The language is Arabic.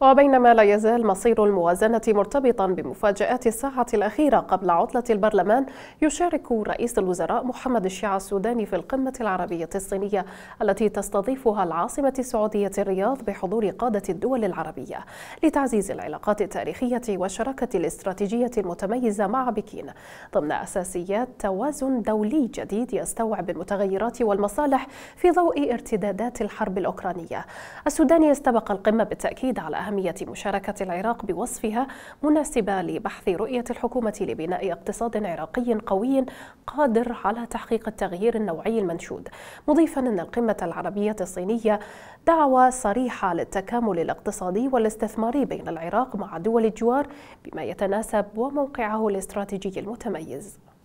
وبينما لا يزال مصير الموازنة مرتبطا بمفاجآت الساعة الأخيرة قبل عطلة البرلمان يشارك رئيس الوزراء محمد الشيع السوداني في القمة العربية الصينية التي تستضيفها العاصمة السعودية الرياض بحضور قادة الدول العربية لتعزيز العلاقات التاريخية والشراكة الاستراتيجية المتميزة مع بكين ضمن أساسيات توازن دولي جديد يستوعب المتغيرات والمصالح في ضوء ارتدادات الحرب الأوكرانية السودان يستبق القمة بالتأكيد على أهمية مشاركة العراق بوصفها مناسبة لبحث رؤية الحكومة لبناء اقتصاد عراقي قوي قادر على تحقيق التغيير النوعي المنشود مضيفا أن القمة العربية الصينية دعوة صريحة للتكامل الاقتصادي والاستثماري بين العراق مع دول الجوار بما يتناسب وموقعه الاستراتيجي المتميز